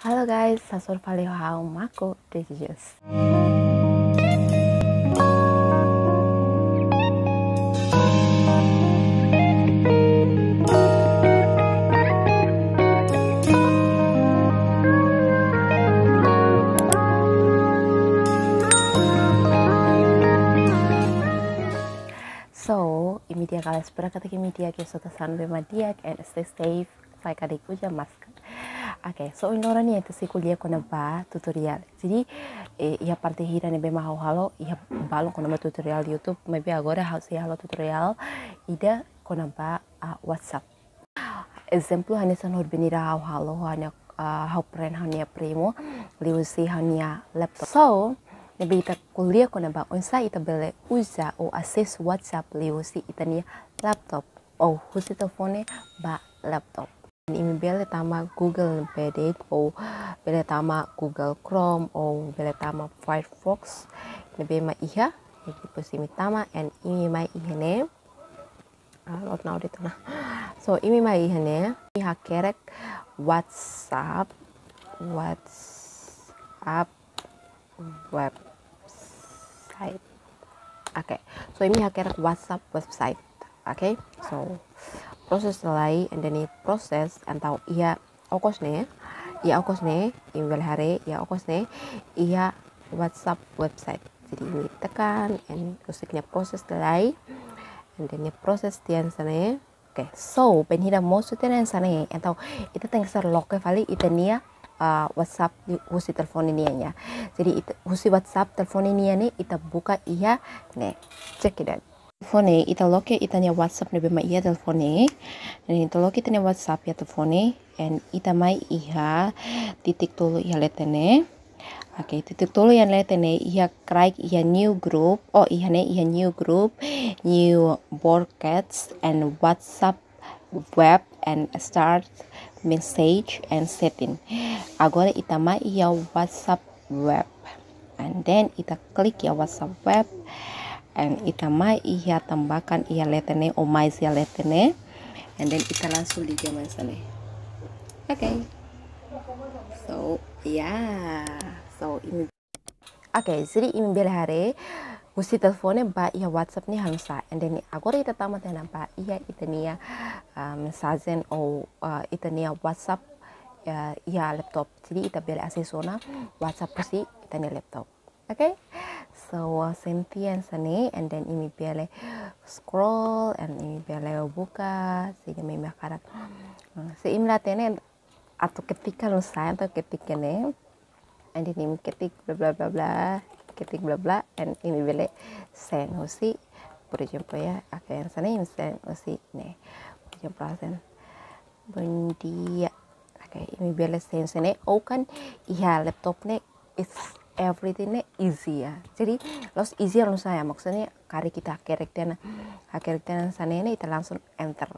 Halo guys, sasur palihau mako delicious. So, ini dia kalian media kata sudah kisotasan bemadiak and stay safe. Saya kadiku jam masker okay, so in orang ni itu kuliah kona ba tutorial. Jadi eh, ia parte hira be ma halo ia balon kona ba tutorial di YouTube, maybe agora harus ia halo tutorial ida kona ba uh, ah, WhatsApp. Exemplo hanya sanor benira hau halo hanya uh, ah, hau pren hanya primo liusi hanya laptop. So be ita kuliah kona ba onsa ita bele uza o akses WhatsApp liusi ita nia laptop. Oh, husi telefone ba laptop ini bele tama Google Npedek atau oh, bele tama Google Chrome atau oh, bele tama Firefox iya, ini be ma iha ini pasti ini tama Ini ini mai iha ne ah, lot now audit so ini ma iha ne iha kerek WhatsApp WhatsApp website oke okay. so ini iha kerek WhatsApp website oke okay. so proses proses atau ia okos ne ia okos ne email hari ia okos ne ia WhatsApp website jadi ini tekan and usiknya proses selai and then proses tian sana oke okay. so penhida most tian sana atau itu tengser loke vali itu nia uh, WhatsApp usi telepon ini ya. Jadi itu usi WhatsApp telepon ini ya nih kita buka iya nih. cek it out telefone italoke itania whatsapp ma ia telefone dan loke itania whatsapp ya telefone and mai iha titik tulu iha letene Oke, okay, titik tulu yang letene iha kraik iha new group, oh iha ne iha new group, new broadcasts and WhatsApp web and start message and setting. Agora mai iha WhatsApp web. And then ita klik ya WhatsApp web and mai iya tambahkan iya letene o mais iha letene and then kita langsung jaman sana oke okay. so yeah so ini oke okay, jadi ini bela hari usi teleponnya ba iya whatsapp ni hamsa and then agora ita tama tena ba iya niya um, sazen o uh, niya whatsapp uh, iya laptop jadi ita bela asesona whatsapp ita niya laptop okay so yang Cynthia and then ini biale scroll and ini biale buka sehingga imi karat. Hmm, si imi atau ketika lu saya atau ketika ne and ini ketik bla bla bla bla ketik bla bla and ini biale sen husi, oh, por jumpa ya yang sana imi sen nih, ne por jumpa send oh, bundia día okay imi biale sen sini oh kan iya laptop is everythingnya easy ya jadi los easy lo ya saya maksudnya kari kita kerek dan kerek dan sana ini kita langsung enter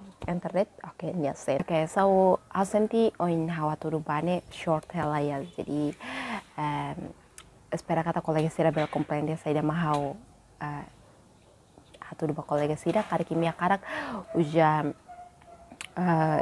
it oke okay, nyesen oke okay, so asenti oin hawa turubane short hella ya jadi um, espera kata kolega sira bel komplain saya dah mahau uh, hatu kolega sira kari kimia karak uja uh,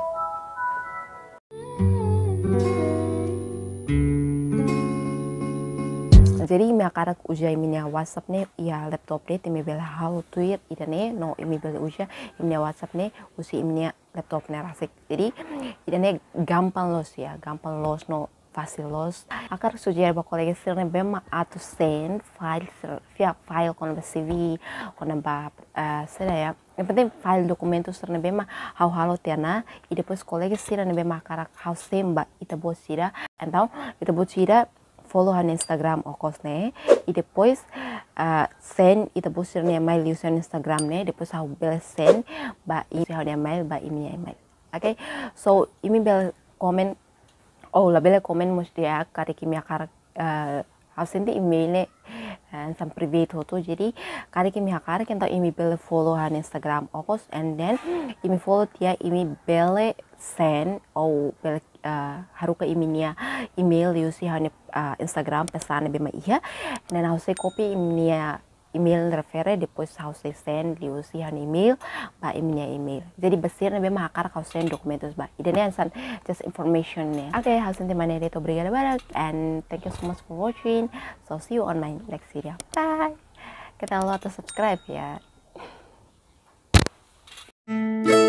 Mmm. jadi akarak uja ujai minya whatsapp ne ya laptop ne timi bela hau tuir ne no imi bela uja imnya whatsapp ne usi imnya laptop ne rasik jadi itu ne gampang los ya gampang los no fasil los akar suji ba kolege sir ne bema atau send file via file kono ba cv kono ba uh, ya yang penting file dokumen tuh sebenarnya memang hau halo tiana ide pos kolega sih bema akarak karak hau mbak ita buat sih dah entah ita buat sih dah Followan Instagram okos ne I depois uh, send e depois ne mail user Instagram ne depois how bel send ba i how ne mail ba imi email okay so imi bel comment oh la bel comment mesti ya kare kimi akar uh, how send email ne uh, some private photo jadi kari kimi hakar kenta imi bele follow instagram okos and then imi follow tia imi bel send oh bel uh, haruka imi email email see hane Instagram pesan lebih iha nen saya copy imnya email refere depois saya send di han email ba imnya email jadi besir mah akar harus send dokumen terus ba idenya ansan just information Oke okay hause mana dia to brigada and thank you so much for watching so see you on my next video bye kita lalu atau subscribe ya Thank you.